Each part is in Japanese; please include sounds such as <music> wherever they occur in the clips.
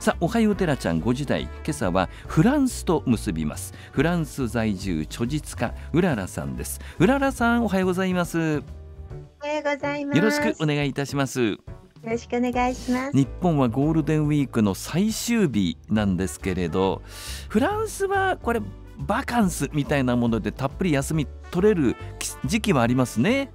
さあおはようてらちゃん5時台今朝はフランスと結びますフランス在住著述家うららさんですうららさんおはようございますおはようございますよろしくお願いいたしますよろしくお願いします日本はゴールデンウィークの最終日なんですけれどフランスはこれバカンスみたいなものでたっぷり休み取れる時期はありますね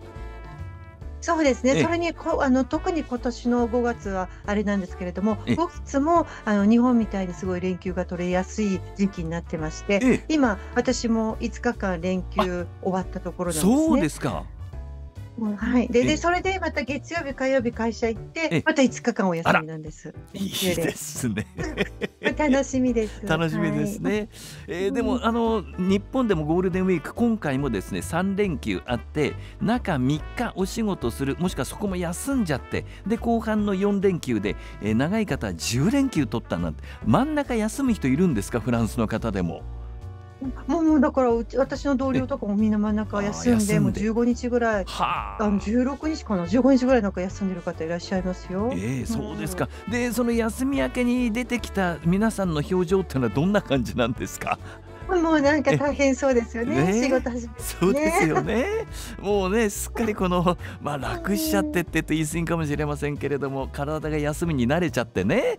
そうですね、それにこあの特に今年の5月はあれなんですけれども、5月もあの日本みたいにすごい連休が取れやすい時期になってまして、今、私も5日間連休終わったところなんですね。そうですかはい、ででそれでまた月曜日火曜日会社行ってまた5日間お休みなんですいいですね <laughs> 楽しみです <laughs> 楽しみですね、はい、えー、でも、あの日本でもゴールデンウィーク今回もですね3連休あって中3日お仕事するもしくはそこも休んじゃってで後半の4連休で、えー、長い方は10連休取ったなんて真ん中休む人いるんですかフランスの方でも。もうもうだからうち私の同僚とかもみんな真ん中休んでもう15日ぐらいはあの16日かな15日ぐらいなんか休んでる方いらっしゃいますよ。えー、そうですか、でその休み明けに出てきた皆さんの表情っていうのはどんな感じなんですかもうなんか大変そうですよね。ね仕事始め、ね、そうですよね。もうね、すっかりこの、まあ楽しちゃってって言い過ぎかもしれませんけれども、体が休みに慣れちゃってね。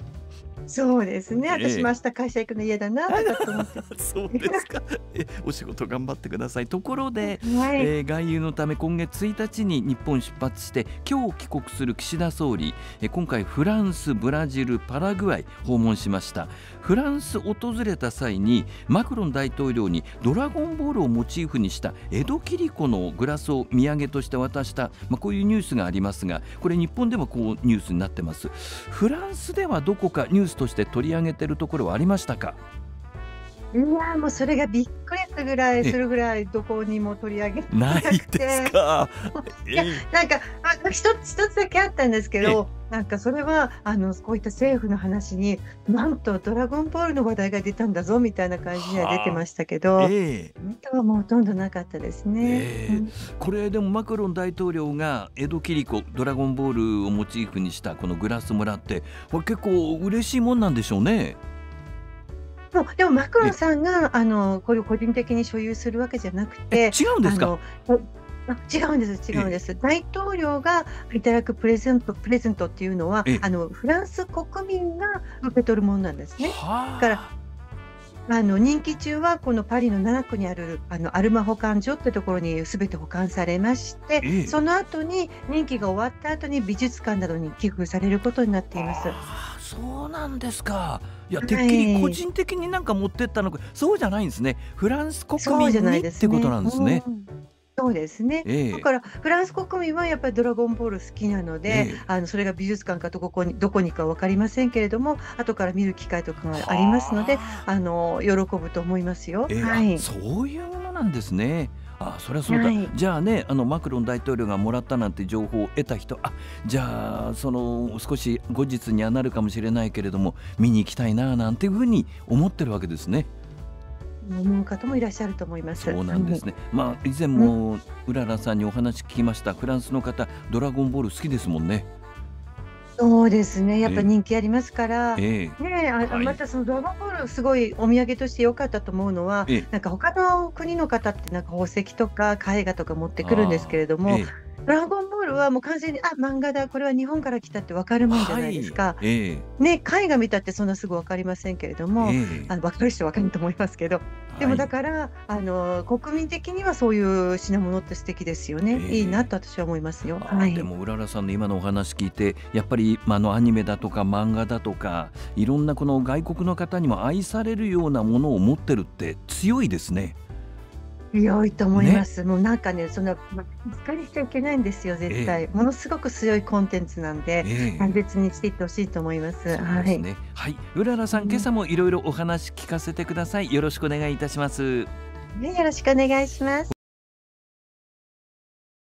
そうですね。私も明日会社行くの嫌だなとか思って。<laughs> そうですか。お仕事頑張ってください。ところで、はい、えー、外遊のため今月1日に日本出発して今日帰国する岸田総理、えー、今回フランス、ブラジル、パラグアイ訪問しました。フランス訪れた際にマクロン大統領にドラゴンボールをモチーフにした江戸切子のグラスを土産として渡した、まあ、こういうニュースがありますが、これ日本でもこうニュースになってます。フランスではどこかニュースとして取り上げてるところはありましたかいやもうそれがびっくりするぐらいするぐらいどこにも取り上げてなくてないですか <laughs> やなんか一つ一つだけあったんですけどなんかそれはあのこういった政府の話になんと「ドラゴンボール」の話題が出たんだぞみたいな感じには出てましたけど、はえはもうほとんどなかったですね、えーうん、これでもマクロン大統領が江戸切子「ドラゴンボール」をモチーフにしたこのグラス村ってこれ結構嬉しいもんなんでしょうね。でもマクロンさんがあのこれを個人的に所有するわけじゃなくて違うんですか違うんです違うんです、大統領がいただくプレゼントプレゼントっていうのはあのフランス国民が受け取るものなんですね。だからあの任期中はこのパリの7区にあるあのアルマ保管所ってところにすべて保管されまして、その後に任期が終わった後に美術館などに寄付されることになっています。そうなんですか。いや、てっきり個人的になんか持ってったのか、そうじゃないんですね。フランス国じゃ民ないにっですてことなんですね。そうですね。だええ。からフランス国民はやっぱりドラゴンボール好きなので、ええ。あのそれが美術館かどここにどこにかわかりませんけれども、後から見る機会とかがありますので、あ。の喜ぶと思いますよ。ええ、はい。そういうものなんですね。あそれはそうだ、はい、じゃあねあのマクロン大統領がもらったなんて情報を得た人あじゃあその少し後日にはなるかもしれないけれども見に行きたいななんていうふうに思ってるわけですね。思う方もいらっしゃると思います。そうなんですね。まあ以前もうららさんにお話聞きました。フランスの方ドラゴンボール好きですもんね。そうですねやっぱ人気ありますから、えー、ねあ、はい、またそのドラゴンボールすごいお土産として良かったと思うのは、えー、なんか他の国の方ってなんか宝石とか絵画とか持ってくるんですけれども、えー、ドラゴンボ頃はもう完全にあ漫画だこれは日本から来たって分かるもんじゃないですか、はいえー、ね、絵画見たってそんなすぐ分かりませんけれども、えー、あの分かる人分かると思いますけどでもだから、あの国民的にはそういう品物って素敵ですよね、えー、いいなと私は思いますよ。はい、でもうららさんの今のお話聞いてやっぱり、まあのアニメだとか漫画だとかいろんなこの外国の方にも愛されるようなものを持ってるって強いですね。強いと思います、ね、もうなんかね、そんな、まあ、疲れしちゃいけないんですよ、絶対、えー、ものすごく強いコンテンツなんで、えー、別にしていってほしいと思います。はい、はい、うららさん、今朝もいろいろお話聞かせてください。よろしくお願いいたします。ね、よろしくお願いします。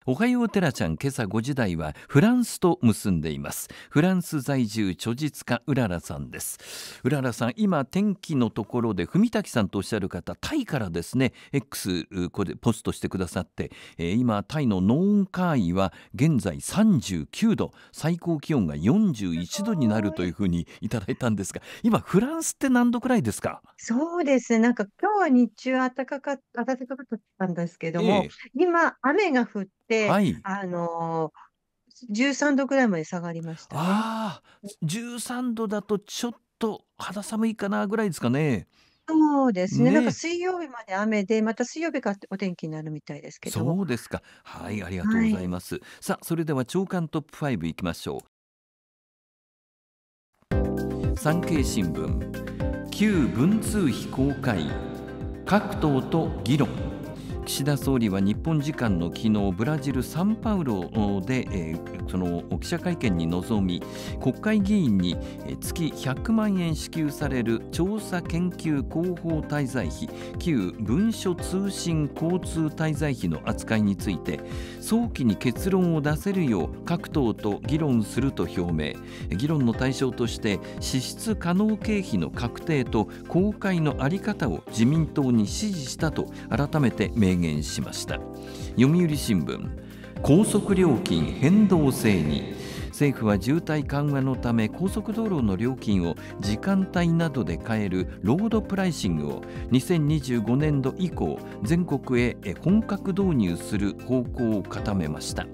おはようテラちゃん今朝5時台はフランスと結んでいますフランス在住著実家うららさんですうららさん今天気のところで文滝さんとおっしゃる方タイからですね X これポストしてくださって、えー、今タイのノーンカーイは現在39度最高気温が41度になるというふうにいただいたんですが今フランスって何度くらいですかそうですなんか今日は日中暖かか暖かかったんですけども、えー、今雨が降って、はい、あの13度ぐらいまで下がりました、ね、ああ、13度だとちょっと肌寒いかなぐらいですかね。そうですね、ね、なんか水曜日まで雨で、また水曜日かお天気になるみたいですけど。そうですか。はい、ありがとうございます。はい、さあ、それでは朝刊トップ5いきましょう。産経新聞、旧文通費公開、各党と議論。岸田総理は日本時間の昨日ブラジル・サンパウロで、えー、その記者会見に臨み国会議員に月100万円支給される調査研究広報滞在費旧文書通信交通滞在費の扱いについて早期に結論を出せるよう各党と議論すると表明議論の対象として支出可能経費の確定と公開の在り方を自民党に指示したと改めて明明言しました読売新聞高速料金変動制に政府は渋滞緩和のため高速道路の料金を時間帯などで変えるロードプライシングを2025年度以降全国へ本格導入する方向を固めました。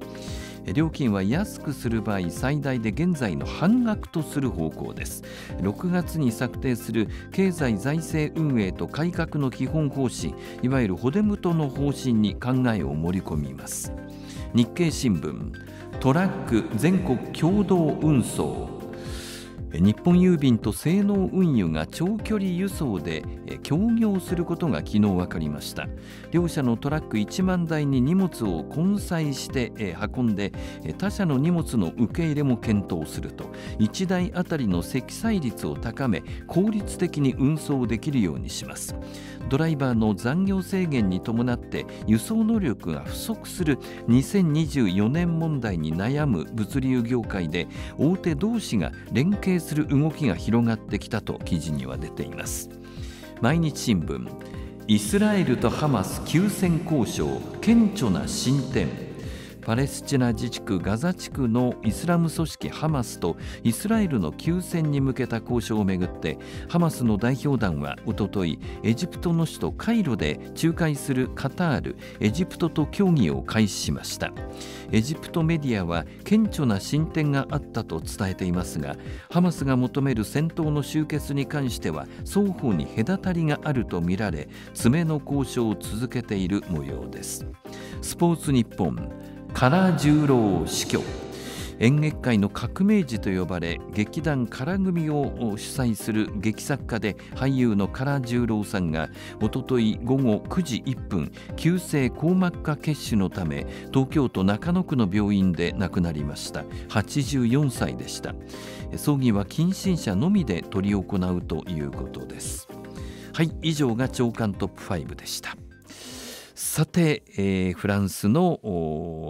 料金は安くする場合最大で現在の半額とする方向です6月に策定する経済財政運営と改革の基本方針いわゆる骨太の方針に考えを盛り込みます日経新聞トラック全国共同運送日本郵便と性能運輸が長距離輸送で協業することが昨日分かりました両社のトラック1万台に荷物を混載して運んで他社の荷物の受け入れも検討すると1台あたりの積載率を高め効率的に運送できるようにしますドライバーの残業制限に伴って輸送能力が不足する2024年問題に悩む物流業界で大手同士が連携する動きが広がってきたと記事には出ています毎日新聞イスラエルとハマス休戦交渉顕著な進展パレスチナ自治区ガザ地区のイスラム組織ハマスとイスラエルの休戦に向けた交渉をめぐってハマスの代表団はおとといエジプトの首都カイロで仲介するカタールエジプトと協議を開始しましたエジプトメディアは顕著な進展があったと伝えていますがハマスが求める戦闘の終結に関しては双方に隔たりがあるとみられ詰めの交渉を続けている模様ですスポーツ日本唐十郎死去演劇界の革命児と呼ばれ劇団唐組を主催する劇作家で俳優の唐十郎さんがおととい午後9時1分急性硬膜下血腫のため東京都中野区の病院で亡くなりました84歳でした葬儀は近親者のみで執り行うということですはい以上が長官トップ5でしたさて、えー、フランスの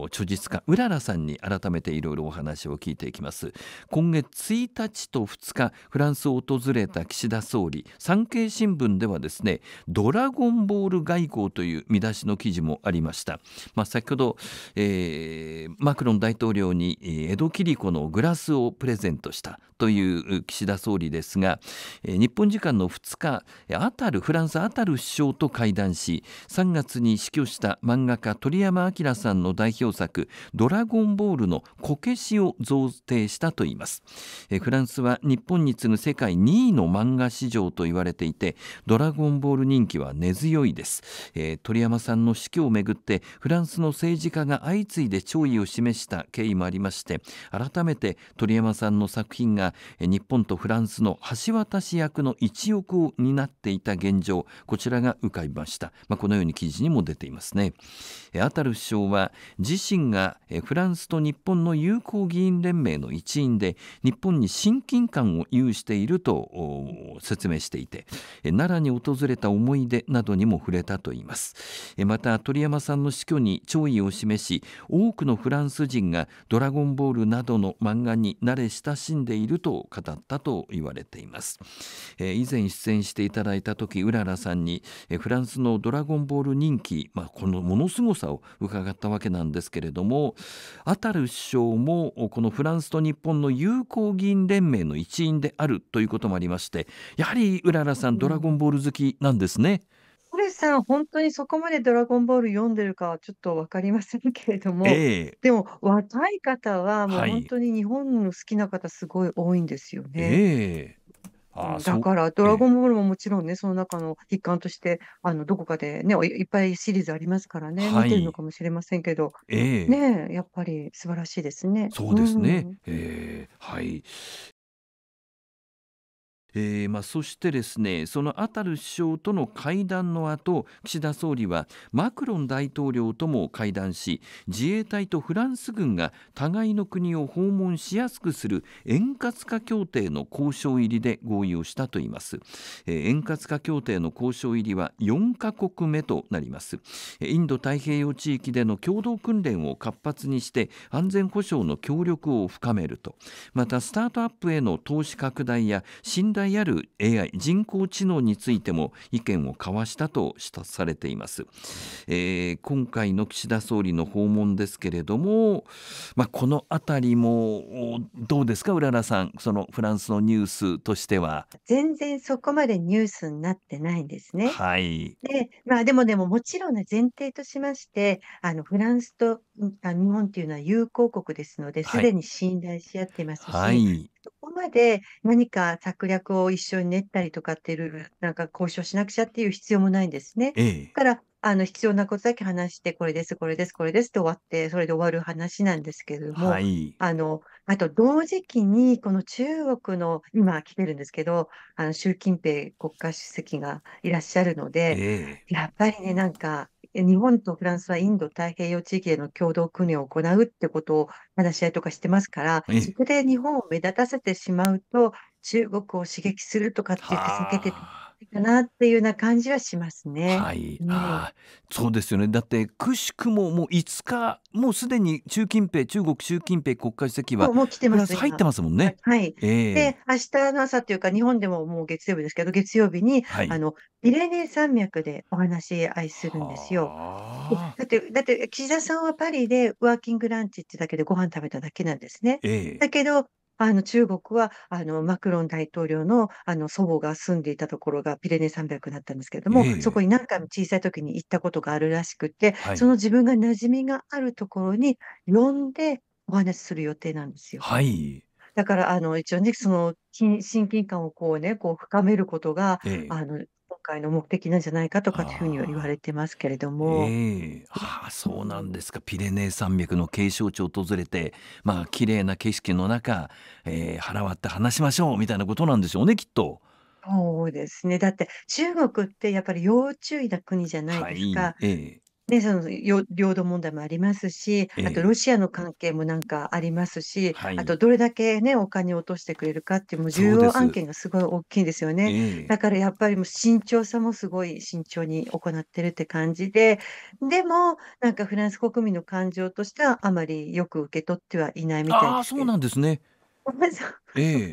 著述家うららさんに改めていろいろお話を聞いていきます今月1日と2日フランスを訪れた岸田総理産経新聞ではですねドラゴンボール外交という見出しの記事もありました、まあ、先ほど、えー、マクロン大統領に江戸切子のグラスをプレゼントしたという岸田総理ですが日本時間の2日アタルフランスアタル首相と会談し3月に死去した漫画家鳥山明さんの代表作「ドラゴンボール」のこけしを贈呈したといいますえフランスは日本に次ぐ世界2位の漫画市場と言われていて「ドラゴンボール」人気は根強いです、えー、鳥山さんの死去をめぐってフランスの政治家が相次いで弔意を示した経緯もありまして改めて鳥山さんの作品が日本とフランスの橋渡し役の一翼を担っていた現状こちらが浮かびました、まあ、このように記事にもも出ていますね。アタル首相は自身がフランスと日本の友好議員連盟の一員で日本に親近感を有していると説明していて奈良に訪れた思い出などにも触れたといいますまた鳥山さんの死去に弔意を示し多くのフランス人が「ドラゴンボール」などの漫画に慣れ親しんでいると語ったと言われています以前出演していただいた時うららさんにフランスの「ドラゴンボール」人気き、まあ、このものすごさを伺ったわけなんですけれどもアタル首相もこのフランスと日本の友好議員連盟の一員であるということもありましてやはりうららさん「ドラゴンボール」好きなんですね。トレさん、本当にそこまで「ドラゴンボール」読んでるかはちょっと分かりませんけれども、えー、でも若い方はもう本当に日本の好きな方すごい多いんですよね。はいえーだから、ドラゴンボールももちろんね、その中の一環として、あのどこかでね、いっぱいシリーズありますからね、はい、見てるのかもしれませんけど、えね、やっぱり素晴らしいですね。そうですね、うん、えー、はいえーまあ、そしてですねそのアタル首相との会談の後岸田総理はマクロン大統領とも会談し自衛隊とフランス軍が互いの国を訪問しやすくする円滑化協定の交渉入りで合意をしたといいます、えー、円滑化協定の交渉入りは4カ国目となりますインド太平洋地域での共同訓練を活発にして安全保障の協力を深めるとまたスタートアップへの投資拡大や信頼題ある AI 人工知能についても意見を交わしたとされています、えー、今回の岸田総理の訪問ですけれども、まあ、この辺りもどうですかうららさんそのフランスのニュースとしては全然そこまでニュースになってないんですね。はい、でまあ、でもでももちろん前提としましてあのフランスとあ日本っていうのは友好国ですので、すでに信頼し合っていますし、はい。そこまで何か策略を一緒に練ったりとかっていう、なんか交渉しなくちゃっていう必要もないんですね。ええ。だから、あの、必要なことだけ話して、これです、これです、これですって終わって、それで終わる話なんですけれども、はい。あの、あと同時期に、この中国の、今来てるんですけど、あの、習近平国家主席がいらっしゃるので、えやっぱりね、なんか、日本とフランスはインド太平洋地域への共同訓練を行うってことを話し合いとかしてますから、そこで日本を目立たせてしまうと、中国を刺激するとかって言って避けてかなっていうような感じはしますね。はい、ね、あそうですよねだってくしくももう5日もうすでに習近平中国習近平国家主席はもう来てます入ってますもんね。はい、えー、で明日の朝というか日本でももう月曜日ですけど月曜日に、はい、あのビレネ山脈でお話し合いするんですよ。だってだって岸田さんはパリでワーキングランチってだけでご飯食べただけなんですね。えー、だけどあの中国はあのマクロン大統領のあの祖母が住んでいたところがピレネ山脈だったんですけれども、えー、そこに何回も小さい時に行ったことがあるらしくて、はい、その自分が馴染みがあるところに呼んでお話しする予定なんですよ。はい、だからあの一応ねその親近感をこうねこう深めることが、えあの会の目的なんじゃないかとかっていうふうには言われてますけれども、ええ、はあ、そうなんですか。ピレネー山脈の景勝地を訪れて、まあ綺麗な景色の中、えー、腹割って話しましょうみたいなことなんでしょうね、きっと。そうですね。だって中国ってやっぱり要注意な国じゃないですい、か。ええ、ね、その領土問題もありますし、あとロシアの関係もなんかありますし、はい、あとどれだけ、ね、お金を落としてくれるかっていうもう重要案件がすごい大きいんですよね。だからやっぱりもう慎重さもすごい慎重に行ってるって感じで、でもなんかフランス国民の感情としてはあまりよく受け取ってはいないみたいです。あそうなんですね。え <laughs> そ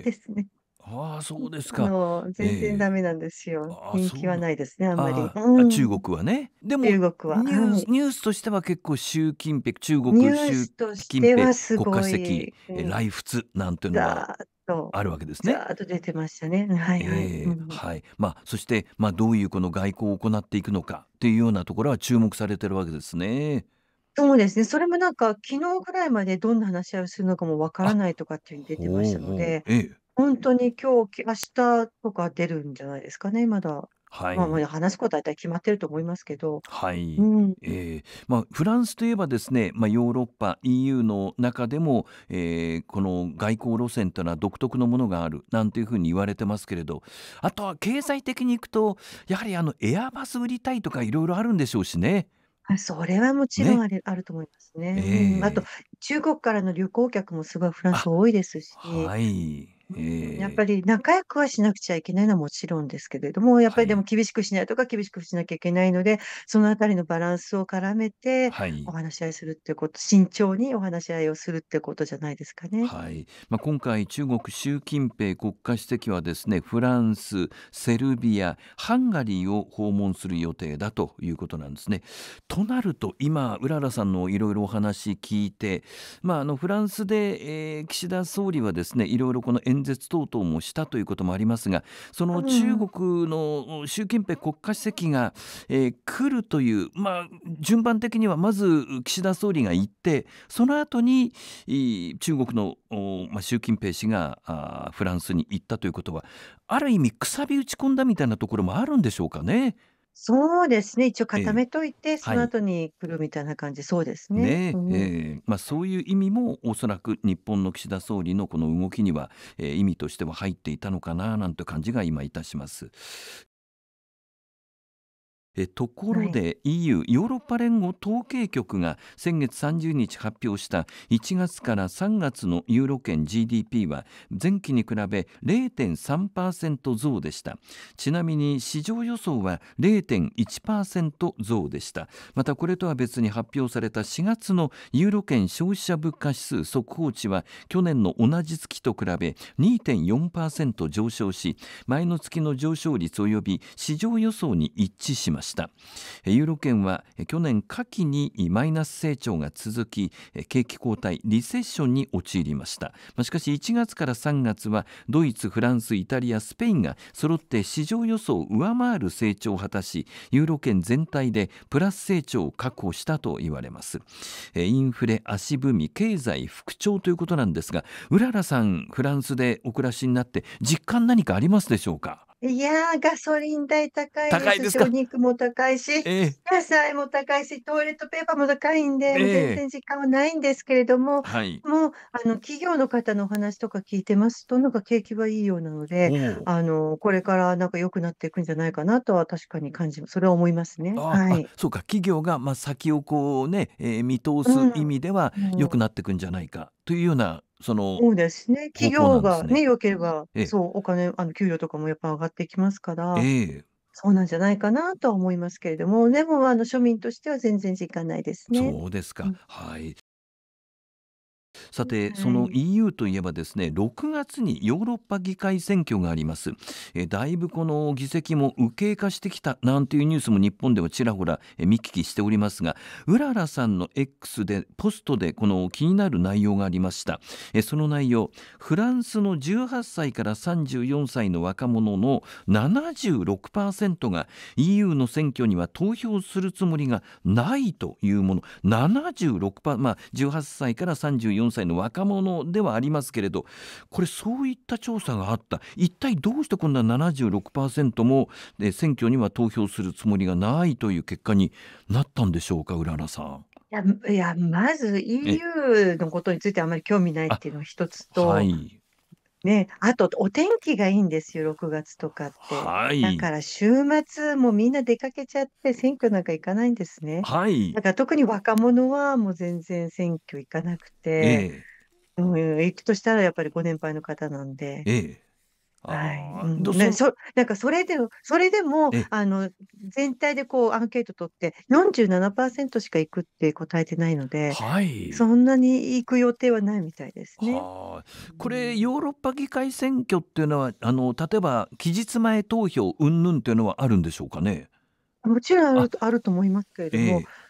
うですね。ああ、そうですか。の、え全然ダえメなんですよ。ああ、人気はないですね、あんまり。中国はね。でも、中国は。ニューはス、い。ニュースとしては結構習近平、中国、ュ習近平はす国家ご主席、い、うえーん、来仏なんていうのがあるわけですね。ーっと出てましたね。はいはい。うん、はいまあ、そして、まあ、どういうこの外交を行っていくのかっていうようなところは注目されてるわけですね。そうですね。それもなんか、昨日ぐらいまでどんな話し合いをするのかもわからないとかっていうに出てましたので、ええ本当に今日、明日とか出るんじゃないですかね、まだ。はまあ、まい。話すことは大体決まってると思いますけど。はうん。えーまあ、フランスといえばですね、まあ、ヨーロッパ EU の中でも、えーこの外交路線というのは独特のものがあるなんていうふうに言われてますけれどあとは経済的にいくとやはりあのエアバス売りたいとかいろいろあるんでしょうしね。それはもちろんあれあると思いますね。うん。あと、中国からの旅行客もすごいフランス多いですし、はい。えー、やっぱり仲良くはしなくちゃいけないのはもちろんですけれども、やっぱりでも厳しくしないとか厳しくしなきゃいけないので、そのあたりのバランスを絡めて、お話し合いするってこと、慎重にお話し合いをするってことじゃないですかね。はい。まあ、今回、中国習近平国家主席はですね、フランス、セルビア、ハンガリーを訪問する予定だということなんですね。となると、今、うららさんのいろいろお話聞いて、まあ、あのフランスで、えー、岸田総理はですね、いろいろこの円演説等々もしたということもありますがその中国の習近平国家主席が、えー、来るという、まあ、順番的にはまず岸田総理が行ってその後に中国の、まあ、習近平氏がフランスに行ったということはある意味くさび打ち込んだみたいなところもあるんでしょうかね。そうですね、一応固めといて、その後に来るみたいな感じ、そうですね。ねうえ、ん。えまあ、そういう意味もおそらく日本の岸田総理のこの動きには、えー意味としては入っていたのかななんて感じが今いたします。ところで EU、はい、ヨーロッパ連合統計局が先月30日発表した1月から3月のユーロ圏 GDP は前期に比べ0.3%増でしたちなみに市場予想は0.1%増でしたまたこれとは別に発表された4月のユーロ圏消費者物価指数速報値は去年の同じ月と比べ2.4%上昇し前の月の上昇率及び市場予想に一致しましたしたユーロ圏は去年夏季にマイナス成長が続き景気後退リセッションに陥りましたしかし1月から3月はドイツフランスイタリアスペインが揃って市場予想を上回る成長を果たしユーロ圏全体でプラス成長を確保したと言われますインフレ足踏み経済復調ということなんですがうららさんフランスでお暮らしになって実感何かありますでしょうかいやー、ガソリン代高いです高いですかお肉も高いし、え野菜も高いし、トイレットペーパーも高いんで、え全然時間はないんですけれども、はい。もうあの企業の方のお話とか聞いてますと、なんか景気はいいようなので、あのこれからなんか良くなっていくんじゃないかなとは確かに感じ、それは思いますね。はい。そうか。企業がまあ先をこうね、えー見通す意味では良くなっていくんじゃないかというようなその、そうですね。企業がね、よ、ね、ければ、そう、お金、あの、給料とかもやっぱ上がってきますから、えそうなんじゃないかなとは思いますけれども、でも、あの、庶民としては全然実感ないですね。そうですか。うん、はい。さて、その EU といえばですね6月にヨーロッパ議会選挙がありますえだいぶこの議席も右傾化してきたなんていうニュースも日本ではちらほら見聞きしておりますがうららさんの X でポストでこの気になる内容がありましたえその内容フランスの18歳から34歳の若者の76%が EU の選挙には投票するつもりがないというもの76%まあ18歳から34歳の若者ではありますけれどこれそういった調査があった一体どうしてこんな76%も選挙には投票するつもりがないという結果になったんでしょうかうららさん。いやいやまず EU のことについてあまり興味ないっていうのが一つと、はい、ね、あとお天気がいいんですよ、6月とかって。はい、だから週末、もみんな出かけちゃって、選挙なんか行かないんですね。はい、だから特に若者はもう全然選挙行かなくて、ええうん、行くとしたらやっぱりご年配の方なんで。ええはい、うん、ね、そなんかそれでも、それでもあの全体でこうアンケート取って47%しか行くって答えてないので、はい、そんなに行く予定はないみたいですね。これ、ヨーロッパ議会選挙っていうのはあの例えば期日前投票云々っていうのはあるんでしょうかね。もちろんあるあると思いますけれども。えー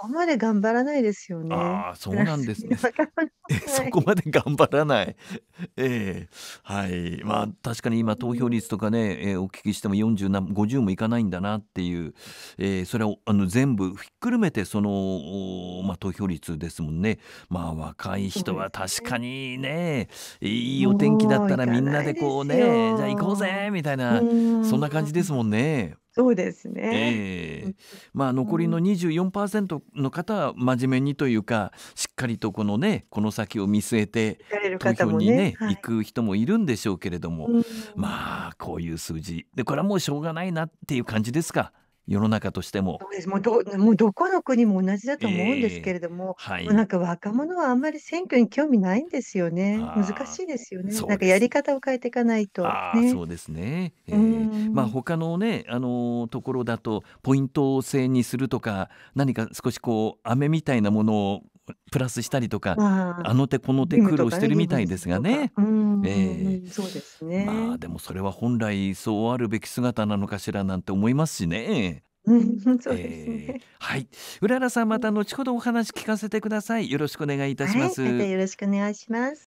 こまで頑張らないですよね。ああ、<laughs> そうなんですね。<laughs> そこまで頑張らない。<laughs> ええはい。まあ、確かに今投票率とかね、えー、お聞きしても40な、50もいかないんだなっていう、えー、それをあの全部ひっくるめて、その、まあ、投票率ですもんね。まあ、若い人は確かにね、ねいいお天気だったらみんなでこうね、じゃあ行こうぜみたいな、そんな感じですもんね。そうですね、えー、まあ、残りの24%の方は真面目にというかしっかりとこのねこの先を見据えて投票にね、ねはい、行く人もいるんでしょうけれども、うん、まあこういう数字でこれはもうしょうがないなっていう感じですか。世の中としても。うですもうどもうどこの国も同じだと思うんですけれども、えーはいもなんか若者はあんまり選挙に興味ないんですよね。難しいですよね。そなんかやり方を変えていかないと。ね。そうですね。えーまあ、他のね、あのーところだと、ポイント制にするとか、何か少しこう、飴みたいなものをプラスしたりとか、あの手この手苦労してるみたいですがね。えー、そうですね。まあでもそれは本来そうあるべき姿なのかしらなんて思いますしね。そうですね、えー、はい、うららさんまた後ほどお話聞かせてください。よろしくお願いいたします。はい、ま、よろしくお願いします。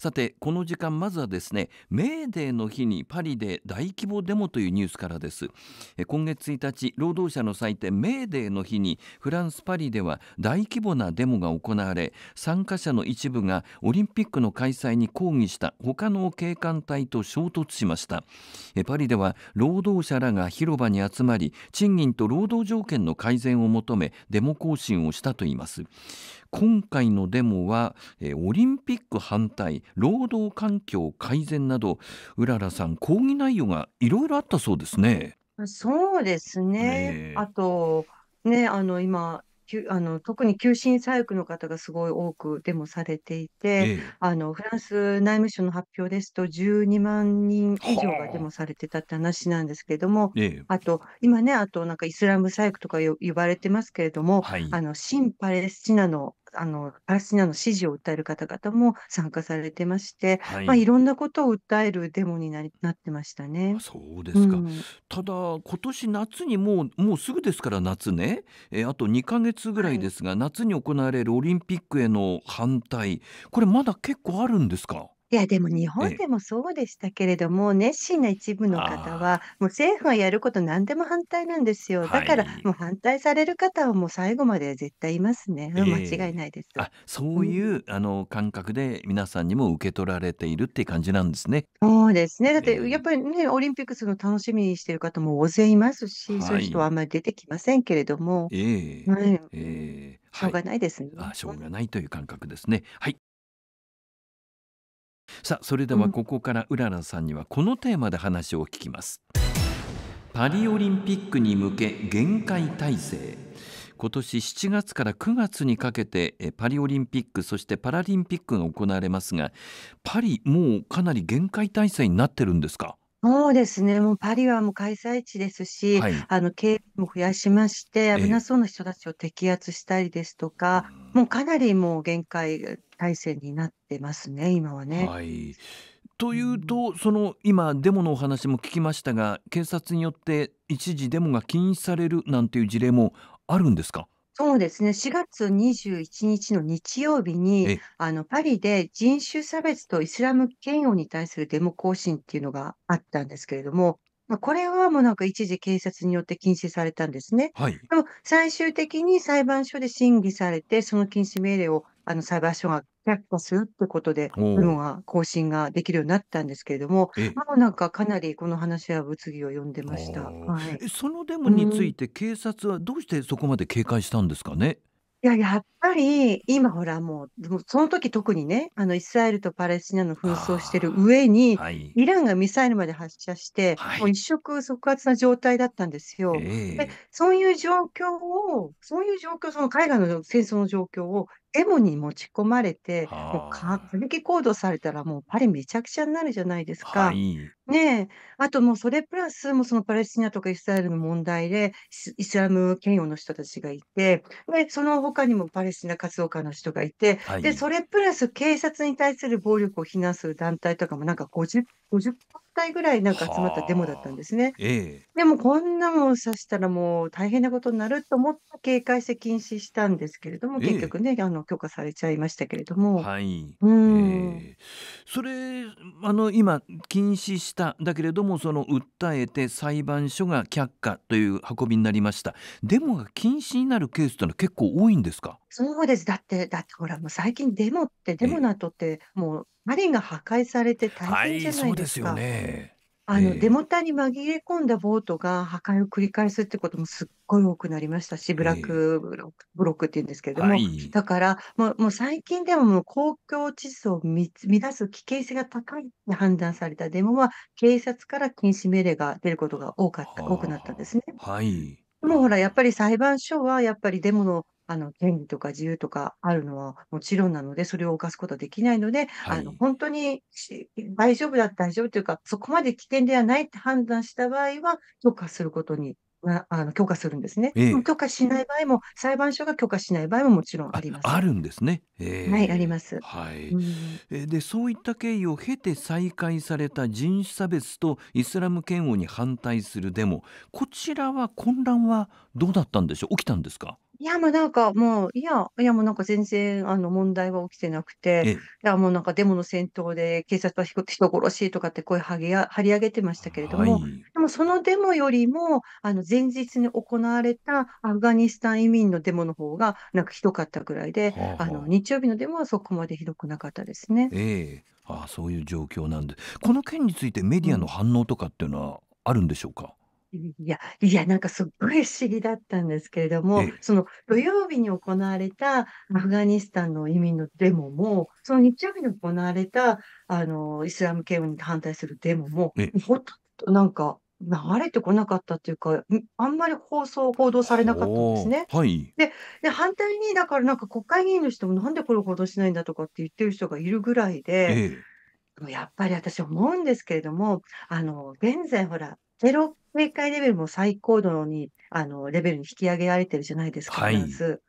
さてこの時間まずはですねメーデーの日にパリで大規模デモというニュースからです今月1日労働者の祭典メーデーの日にフランス・パリでは大規模なデモが行われ参加者の一部がオリンピックの開催に抗議した他の警官隊と衝突しましたパリでは労働者らが広場に集まり賃金と労働条件の改善を求めデモ行進をしたといいます今回のデモは、えー、オリンピック反対労働環境改善などうららさん抗議内容がいろいろあったそうですね。そうですね、ねあとねあの今あの特に急進左翼の方がすごい多くデモされていて、ええ、あのフランス内務省の発表ですと12万人以上がデモされてたって話なんですけれども、え、あと今ねあとなんかイスラム左翼とか呼ばれてますけれども、はい、あの新パレスチナのあのパレスチナの支持を訴える方々も参加されてまして、はいまあ、いろんなことを訴えるデモになりなってましたね。そうですか、うん、ただ、今年夏にもうもうすぐですから夏ね、えー、あと2か月ぐらいですが、はい、夏に行われるオリンピックへの反対これまだ結構あるんですかいや、でも日本でもそうでしたけれども、熱心な一部の方は、もう政府がやること何でも反対なんですよ。だからもう反対される方はもう最後まで絶対いますね。うん間違いないです。あ、そううん、いうあの感覚で皆さんにも受け取られているって感じなんですね。そうですね。だって、やっぱりね、オリンピックするの楽しみにしている方も大勢いますし、そういう人はあんまり出てきませんけれども、ええしょうがないですね。あ、しょうがないという感覚ですね。はい。さあそれではここからうららさんにはこのテーマで話を聞きます、うん、パリオリンピックに向け限界体制今年7月から9月にかけてパリオリンピックそしてパラリンピックが行われますがパリもうかなり限界体制になってるんですかそうですね、もうパリはもう開催地ですし、はい。あの、警備も増やしまして、危なそうな人たちを摘発したりですとか、もうかなりもう限界体制になってますね、今はね。はい。というと、その今デモのお話も聞きましたが、警察によって一時デモが禁止されるなんていう事例もあるんですか？そうですね、4月21日の日曜日に、あのパリで人種差別とイスラム嫌悪に対するデモ行進っていうのがあったんですけれども、まあ、これはもうなんか一時警察によって禁止されたんですね。はい。でも最終的に裁判所で審議されて、その禁止命令をあの裁判所が却下するってことで、部門更新ができるようになったんですけれども、えまあ、なんかかなりこの話は物議を呼んでました、はい、そのデモについて、警察はどうしてそこまで警戒したんですかね。いや、やっぱり、今ほらもう、その時特にね、あの、イスラエルとパレスチナの紛争してる上に、はい、イランがミサイルまで発射して、はい、もう一触即発な状態だったんですよ、えー、で。そういう状況を、そういう状況、その海外の戦争の状況をデモに持ち込まれて、もうは過激行動されたら、もうパリめちゃくちゃになるじゃないですか。はい。ねえ、あともうそれプラス、もそのパレスチナとかイスラエルの問題で、イスラム嫌悪の人たちがいて、で、その他にもパレスチナ活動家の人がいて、はで、それプラス警察に対する暴力を非難する団体とかもなんか50、50体ぐらいなんか集まったデモだったんですね。ええ。でもこんなもんさしたらもう大変なことになると思って警戒して禁止したんですけれども、結ええ。局ね、あの、許可されちゃいましたけれども。はい。うん。ええ。それ、あの、今禁止ししただけれどもその訴えて裁判所が却下という運びになりましたデモが禁止になるケースというのは結構多いんですかそうですだってだってほらもう最近デモってデモの後ってもうマリンが破壊されて大変じゃないですか、はい、そうですよねあの、えデモ隊に紛れ込んだボートが破壊を繰り返すってこともすっごい多くなりましたし、ブラックブロック、ブロックっていうんですけれどはも、い。だから、もう、もう最近でもう公共秩序を乱す危険性が高いって判断されたデモは、警察から禁止命令が出ることが多かった、多くなったんですね。はい。でもほら、やっぱり裁判所は、やっぱりデモのあの、権利とか自由とかあるのはもちろんなので、それを犯すことはできないので、はあの、本当に大丈夫だ、大丈夫というか、そこまで危険ではないって判断した場合は、許可することにあの許可するんですね。ええ。許可しない場合も、裁判所が許可しない場合ももちろんあります。あるんですね。はい、あります。はうん。で、そういった経緯を経て再開された人種差別とイスラム嫌悪に反対するデモ、こちらは混乱はどうだったんでしょう？起きたんですか？いや、もうなんかもう、いや、いやもうなんか全然あの問題は起きてなくて、いやもうなんかデモの戦闘で警察は人殺しとかって声はげや張り上げてましたけれどはも、い。でもそのデモよりも、あの前日に行われたアフガニスタン移民のデモの方がなんかひどかったぐらいで、はああの日曜日のデモはそこまでひどくなかったですね。ええ。ああ、そういう状況なんで。この件についてメディアの反応とかっていうのはあるんでしょうか。いや、いや、なんかすっごい不思議だったんですけれども、その土曜日に行われたアフガニスタンの移民のデモも、その日曜日に行われたあのイスラム教に反対するデモも、ほとんどなんか流れてこなかったっていうか、あんまり放送、報道されなかったんですね。はい。で、反対に、だからなんか国会議員の人もなんでこれ報道しないんだとかって言ってる人がいるぐらいで、ええやっぱり私思うんですけれども、あの、現在ほら、テロ警戒レベルも最高度に、あの、レベルに引き上げられてるじゃないですか、はい、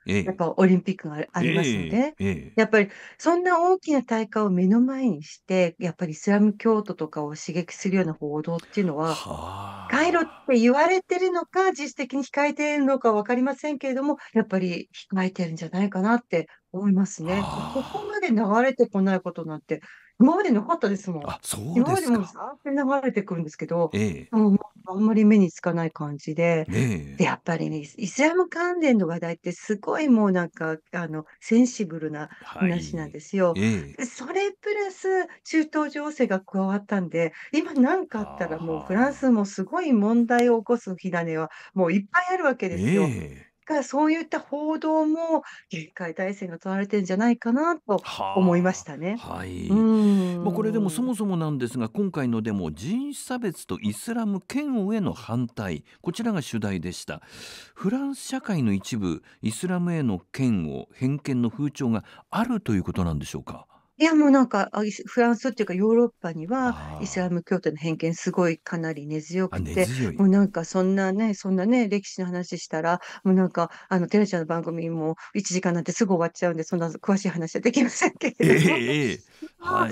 ええ、やっぱオリンピックがありますので、え、やっぱりそんな大きな大会を目の前にして、やっぱりイスラム教徒とかを刺激するような報道っていうのは、は回路って言われてるのか、自主的に控えてるのか分かりませんけれども、やっぱり控えてるんじゃないかなって思いますね。ここまで流れてこないことなんて、今までなかったですもん。あ、そう今までもさーって流れてくるんですけど、ええ。うあんまり目につかない感じで、えで、やっぱりね、イスラム関連の話題ってすごいもうなんか、あの、センシブルな話なんですよ。ええ。それプラス中東情勢が加わったんで、今何かあったらもうフランスもすごい問題を起こす火種はもういっぱいあるわけですよ。ええ。かそういった報道も厳戒態勢が取られてるんじゃないかなと思いましたね。はあ、はい。まあこれでもそもそもなんですが今回のデモ人種差別とイスラム嫌悪への反対こちらが主題でした。フランス社会の一部イスラムへの嫌悪偏見の風潮があるということなんでしょうか。いや、もうなんか、フランスっていうかヨーロッパには、イスラム教徒の偏見すごいかなり根強くて、もうなんかそんなね、そんなね、歴史の話したら、もうなんか、あの、テレちゃんの番組も1時間なんてすぐ終わっちゃうんで、そんな詳しい話はできませんけれども。ええ <laughs> はい。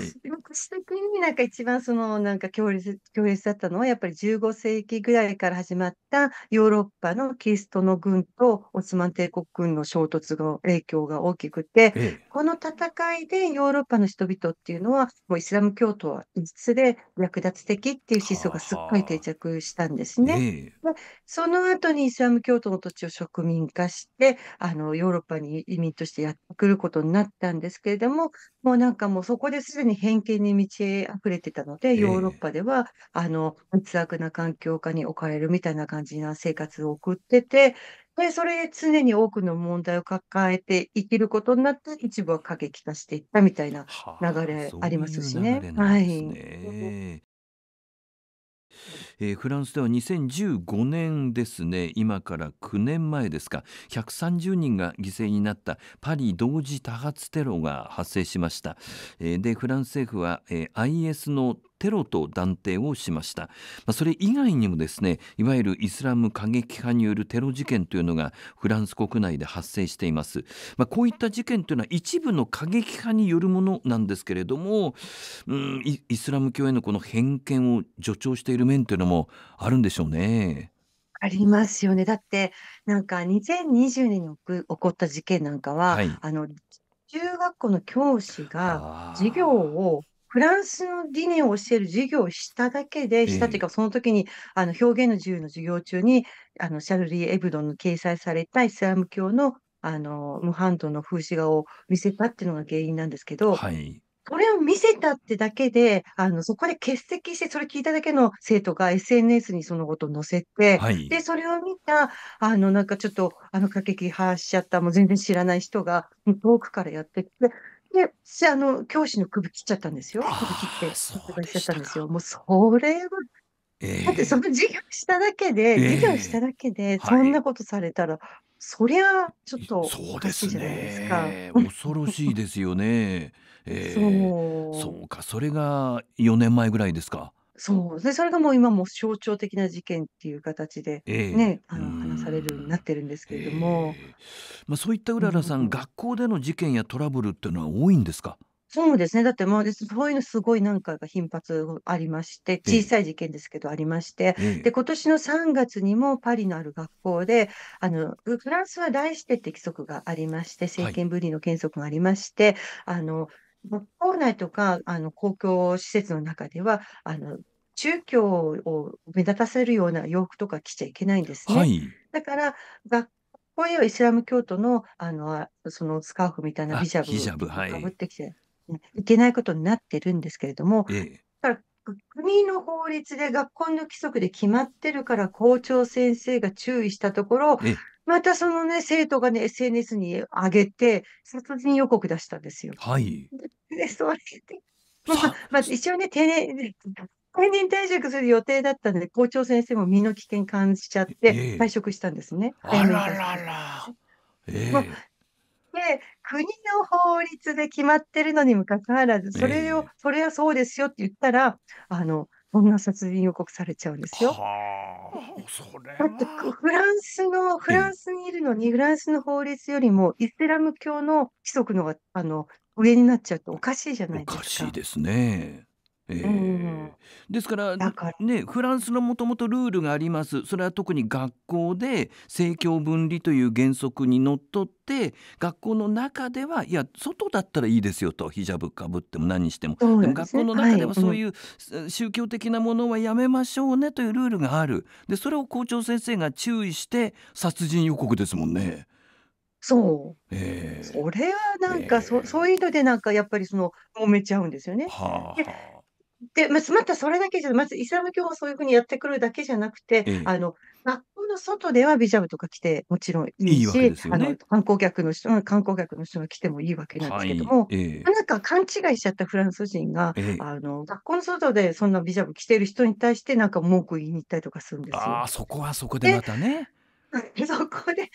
私的になんか一番その、なんか強烈、強烈だったのは、やっぱり15世紀ぐらいから始まったヨーロッパのキリストの軍とオスマン帝国軍の衝突の影響が大きくて、ええ、この戦いでヨーロッパの人々っていうのは、もうイスラム教徒は異つで略奪的っていう思想がすっごい定着したんですね。ははねその後にイスラム教徒の土地を植民化して、あのヨーロッパに移民としてやってくることになったんですけれども、もうなんかもうそこですでに偏見に満ち溢れてたので、ヨーロッパでは、あの、劣悪な環境下に置かれるみたいな感じな生活を送ってて、で、それで常に多くの問題を抱えて生きることになって、一部は過激化していったみたいな流れありますしね。はい。えーフランスでは2015年ですね今から9年前ですか130人が犠牲になったパリ同時多発テロが発生しました、えーでフランス政府は、えー IS のテロと断定をしました、それ以外にもですねいわゆるイスラム過激派によるテロ事件というのがフランス国内で発生しています、まあ、こういった事件というのは一部の過激派によるものなんですけれども、うん、イスラム教へのこの偏見を助長している面というのもあるんでしょうね。ありますよね。だって、なんか2020年に起こった事件なんかは、はい、あの中学校の教師が授業をフランスの理念を教える授業をしただけで、したというか、その時にあの表現の自由の授業中に、あのシャルリー・エブドンの掲載されたイスラム教のあのムハンドの風刺画を見せたっていうのが原因なんですけど、はい、それを見せたってだけで、あのそこで欠席して、それ聞いただけの生徒が SNS にそのことを載せて、はい、でそれを見た、あのなんかちょっと、あの過激派しちゃった、もう全然知らない人が、遠くからやってきて、で、しあの、教師の首切っちゃったんですよ。首切って、そうしちゃったんですよ。もう、それは、えー、だってその授業しただけで、授業しただけで、そんなことされたら、はい、そりゃ、ちょっと、そうですじゃないですか。すね、恐ろしいですよね。えー、<laughs> そう。そうか、それが4年前ぐらいですか。そう。で、それがもう今も象徴的な事件っていう形でえ、ね、あの、話されるようになってるんですけれども。えまあ、そういったうららさん、ん。学校での事件やトラブルっていうのは多いんですか？そうですね。だって、もうそういうのすごい何回か頻発ありまして、小さい事件ですけどありまして、えで、今年の3月にもパリのある学校で、あの、フランスは大してって規則がありまして、政権ぶりの原則がありまして、あの、学校内とか、あの、公共施設の中では、あの、宗教を目立たせるような洋服とか着ちゃいけないんですね。はい、だから学校へはイスラム教徒のあのそのスカーフみたいなビジャブをかぶってきちゃい、いけないことになってるんですけれども、だから国の法律で学校の規則で決まってるから校長先生が注意したところ、またそのね、生徒がね、SNS に上げて、殺人予告出したんですよ。はい。で、それで、まあ、まあ、一応ね、定年、定年退職する予定だったので、校長先生も身の危険感じちゃって、退職したんですね。えー、あららら。えー、まで、国の法律で決まってるのにもかかわらず、それを、えー、それはそうですよって言ったら、あの、こんな殺人予告されちゃうんですよ。あ、だってフランスの、フランスにいるのに、フランスの法律よりもイスラム教の規則のあの上になっちゃうとおかしいじゃないですか。おかしいですね。えー、ですからね、フランスのもともとルールがありますそれは特に学校で政教分離という原則にのっとって学校の中ではいや外だったらいいですよとヒジャブかぶっても何にしても、ね、でも学校の中ではそういう宗教的なものはやめましょうねというルールがあるでそれを校長先生が注意して殺人予告ですもんね。そう、えー、それはなんかそ、えー、そういうのでなんかやっぱりその揉めちゃうんですよね。ははで、ままたそれだけじゃまずイスラム教もそういうふうにやってくるだけじゃなくて、ええ、あの、学校の外ではビジャブとか来てもちろんいいし、あの観光客の人、観光客の人が来てもいいわけなんですけども、はいえ、なんか勘違いしちゃったフランス人が、あの、学校の外でそんなビジャブ着てる人に対してなんか文句言いに行ったりとかするんですよ。あそこはそこでまたね。そこで、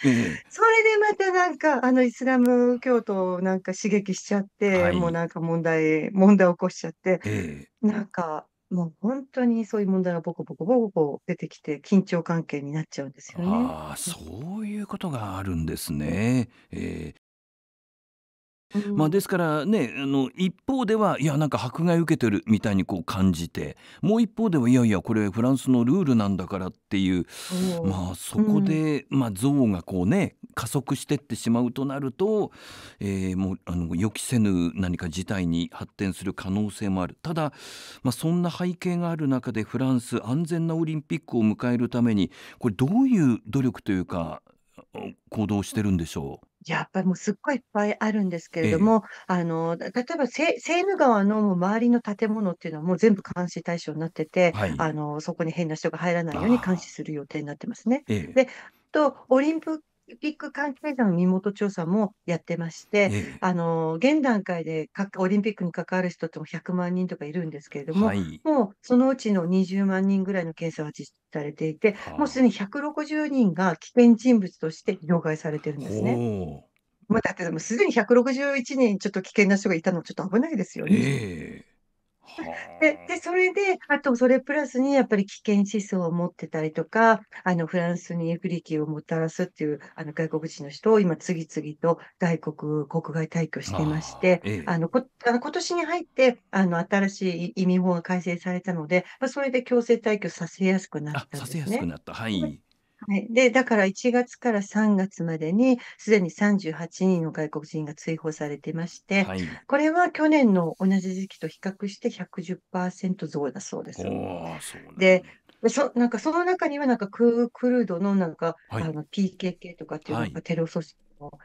それでまたなんか、あのイスラム教徒をなんか刺激しちゃって、はい、もうなんか問題、問題起こしちゃって、えー、なんかもう本当にそういう問題がボコボコボコボコ出てきて緊張関係になっちゃうんですよね。ああそういうことがあるんですね。えー、まあ、ですからねあの一方ではいやなんか迫害受けてるみたいにこう感じてもう一方ではいやいやこれフランスのルールなんだからっていう、まあ、そこで、うん、まあ、像がこうね加速してってしまうとなると、えー、もうあの予期せぬ何か事態に発展する可能性もあるただ、まあ、そんな背景がある中でフランス安全なオリンピックを迎えるためにこれどういう努力というか行動してるんでしょうやっぱりもうすっごいいっぱいあるんですけれども、えあの、例えばセーヌ川の周りの建物っていうのはもう全部監視対象になってて、はい、あの、そこに変な人が入らないように監視する予定になってますね。え、で、と、オリンピッピック関係者の身元調査もやってまして、ええ、あの現段階でオリンピックに関わる人っても100万人とかいるんですけれども、はい、もうそのうちの20万人ぐらいの検査は実施されていて、もうすでに160人が危険人物として除外されてるんですね。まあ、だってすでに161人ちょっと危険な人がいたのちょっと危ないですよね。えでで、それで、あと、それプラスに、やっぱり危険思想を持ってたりとか、あの、フランスに不利益をもたらすっていう、あの、外国人の人を今、次々と外国、国外退去してまして、あええ、あの、こあの今年に入って、あの、新しい移民法が改正されたので、まあ、それで強制退去させやすくなったんですね。させやすくなった。はい。はい、でだから1月から3月までにすでに38人の外国人が追放されてまして、はい、これは去年の同じ時期と比較して110%増だそうです。そうででそなんかその中にはなんかクークルードのなんか、はい、あの PKK とかっていうテロ組織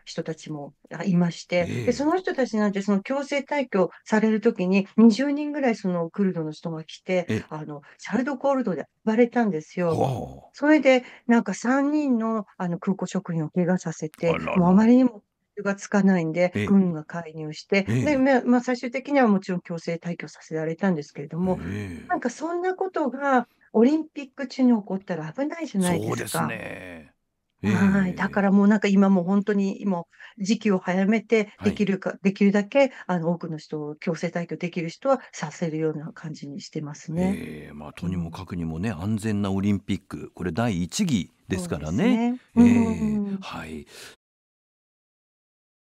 人たちもいまして、でその人たちなんてその強制退去されるときに20人ぐらいそのクルドの人が来てあのシャルドコールドで暴れたんですよ。それでなんか3人のあの空港職員を怪我させてもうあまりにもがつかないんで、軍が介入して、でまあ、最終的にはもちろん強制退去させられたんですけれども、なんかそんなことがオリンピック中に起こったら危ないじゃないですか。そうですねはい。だからもうなんか今も本当に今、時期を早めて、できるか、できるだけ、あの、多くの人を強制退去できる人はさせるような感じにしてますね。えー、まあ、とにもかくにもね、安全なオリンピック、これ第一義ですからね。えはい。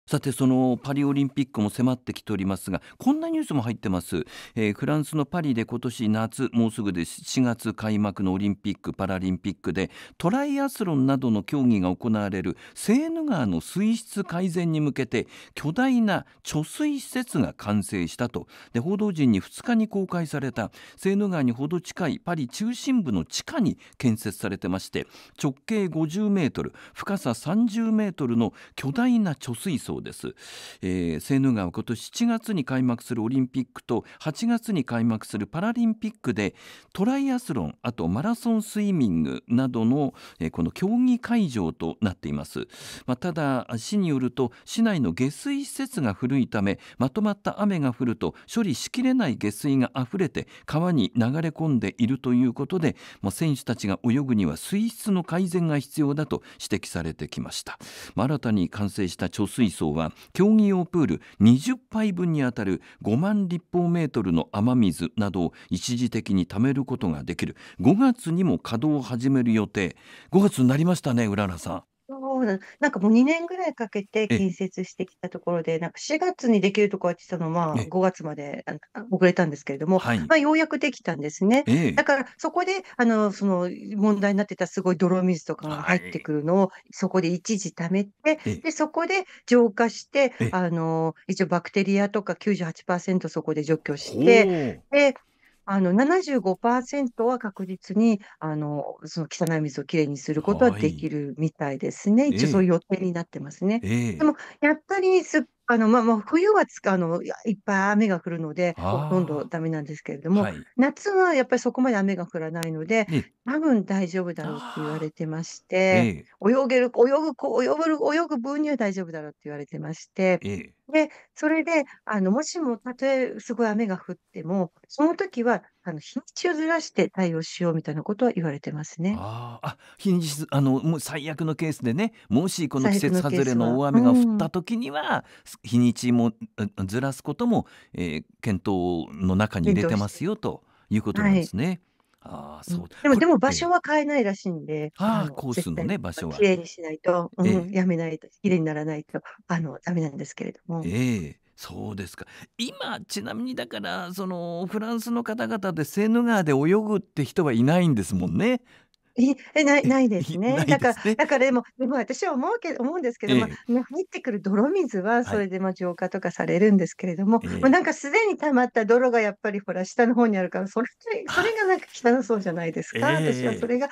さてそのパリオリンピックも迫ってきておりますがこんなニュースも入ってます、えー、フランスのパリで今年夏もうすぐで4月開幕のオリンピック・パラリンピックでトライアスロンなどの競技が行われるセーヌ川の水質改善に向けて巨大な貯水施設が完成したとで報道陣に2日に公開されたセーヌ川にほど近いパリ中心部の地下に建設されてまして直径50メートル深さ30メートルの巨大な貯水槽です、えー、セーヌ川今年7月に開幕するオリンピックと8月に開幕するパラリンピックでトライアスロンあとマラソンスイミングなどの、えー、この競技会場となっています、まあ、ただ市によると市内の下水施設が古いためまとまった雨が降ると処理しきれない下水が溢れて川に流れ込んでいるということで、まあ、選手たちが泳ぐには水質の改善が必要だと指摘されてきました、まあ、新たに完成した貯水槽道は競技用プール20杯分にあたる5万立方メートルの雨水などを一時的に貯めることができる5月にも稼働を始める予定5月になりましたねうららさんそうなん、なんかもう2年ぐらいかけて建設近接してきたところで、なんか4月にできるとこはっってたのは、まあ、5月まで遅れたんですけれども、はい。まあ、ようやくできたんですね。だからそこで、あの、その問題になってたすごい泥水とかが入ってくるのを、そこで一時貯めて、で、そこで浄化して、あの、一応バクテリアとか98%そこで除去して、で、あの75%は確実にあのその汚い水をきれいにすることはできるみたいですね、はい、一応そういう予定になってますね。えー、でもやっぱりすっあの、まあ、まあ、冬はつあの、いっぱい雨が降るので、ほとんどダメなんですけれども、はい、夏はやっぱりそこまで雨が降らないので、多分大丈夫だろうって言われてまして、泳げる、泳ぐ、泳ぐ、泳ぐ分には大丈夫だろうって言われてまして、で、それで、あの、もしも、たとえすごい雨が降っても、その時はあの日にちをずらして対応しようみたいなことは言われてますね。あーあ、日にち、あの、もう最悪のケースでね、もしこの季節外れの大雨が降った時には、す日にちもずらすことも、えー検討の中に入れてますよということなんですね。ああ、うそん、う。でも、でも場所は変えないらしいんで、ああコースのね、場所は綺麗にしないと、うん、やめないと、綺麗にならないと、あの、ダメなんですけれども。ええそうですか今ちなみにだからそのフランスの方々でセーヌ川で泳ぐって人はいないんですもんね。いえないないですね。すねだから、だからでも、でも私は思うけ思うんですけど、ええ、入ってくる泥水は、それでまあ浄化とかされるんですけれども、はい、なんかすでに溜まった泥がやっぱりほら、下の方にあるから、それそれがなんか汚そうじゃないですか、え、私はそれが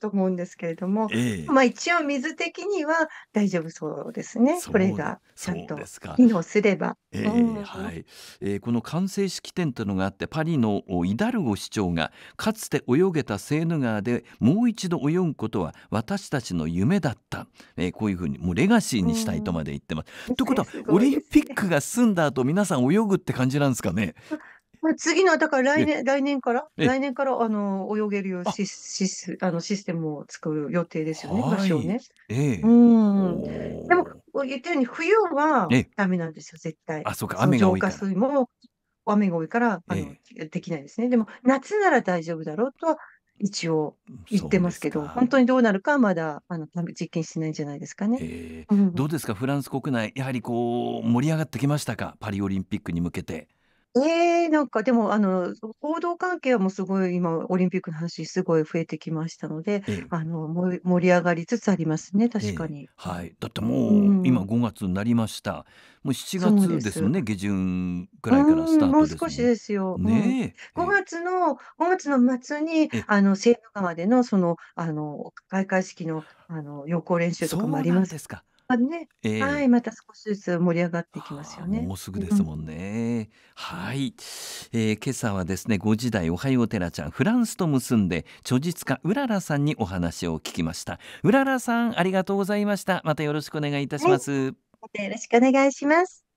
と思うんですけれども、ええ、まあ一応水的には大丈夫そうですね。これがちゃんとす機能すれば。はいえーこの完成式典というのがあってパリのイダルゴ市長がかつて泳げたセーヌ川でもう一度泳ぐことは私たちの夢だった、えーこういうふうにもうレガシーにしたいとまで言ってます。ということは <laughs> オリンピックが済んだ後皆さん泳ぐって感じなんですかね。まあ、次の、だから来年、来年から、来年から、あの、泳げるようシス、シス、あの、システムを作る予定ですよね、場所をね。ええ。うん。でも、お言ったように、冬はだめなんですよ、絶対。あ、そうか、雨が多い化から。水も、雨が多いから、あの、ええ。できないですね。でも、夏なら大丈夫だろうとは、一応言ってますけど、本当にどうなるかはまだ、あの、実験してないんじゃないですかね。えうん。どうですか、フランス国内、やはりこう、盛り上がってきましたか、パリオリンピックに向けて。ええ、なんかでも、あの、報道関係はもうすごい今オリンピックの話すごい増えてきましたので、ええ。あの、盛り上がりつつありますね、確かえ、に。はい。だってもう今5月になりました。もうし月うでですよす。ね、下旬くらいからスターん、もう少しですよ。ね。え、え5月の5月の末に、あの、セー川でのその、あの、開会式の、あの、予行練習とかもあそうりなまんす。ですか。ね、えはい、また少しずつ盛り上がっていきますよね。もうすぐですもんね。はい。えー今朝はですね、5時台おはようテラちゃん、フランスと結んで、著述家うららさんにお話を聞きました。うららさん、ありがとうございました。またよろしくお願いいたしはまい、す。またよろしくお願いします。